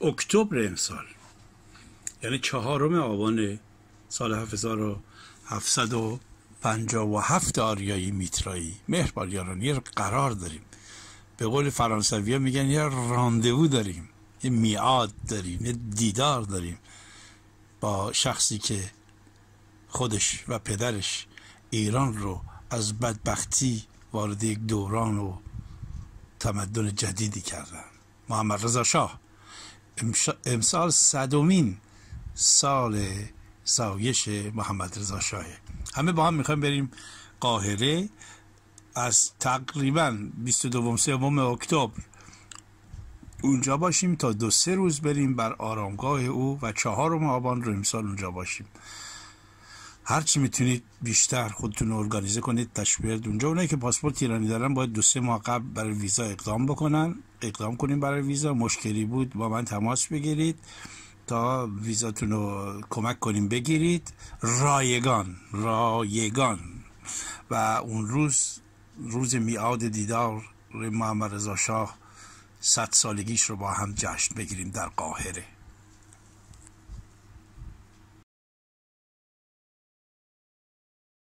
اکتبر امسال یعنی چهارم آبان سال 1757 آریایی میترایی مهربان قرار داریم به قول فرانسوی ها میگن یه راندوو داریم یه میاد داریم یه دیدار داریم با شخصی که خودش و پدرش ایران رو از بدبختی وارد یک دوران و تمدن جدیدی کردن محمد رضا شاه امسال صدومین سال زایش محمد رضا شاه همه با هم میخوایم بریم قاهره از تقریبا 22 سوم اکتبر اونجا باشیم تا دو سه روز بریم بر آرامگاه او و چهارم آبان رو امسال اونجا باشیم هرچی میتونید بیشتر خودتون ارگانیزه کنید تشویق اونجا اونایی که پاسپورت ایرانی دارن باید دو سه ماه قبل برای ویزا اقدام بکنن اقدام کنیم برای ویزا مشکلی بود با من تماس بگیرید تا ویزاتون رو کمک کنیم بگیرید رایگان رایگان و اون روز روز میعاد دیدار محمد رضا شاه صد سالگیش رو با هم جشن بگیریم در قاهره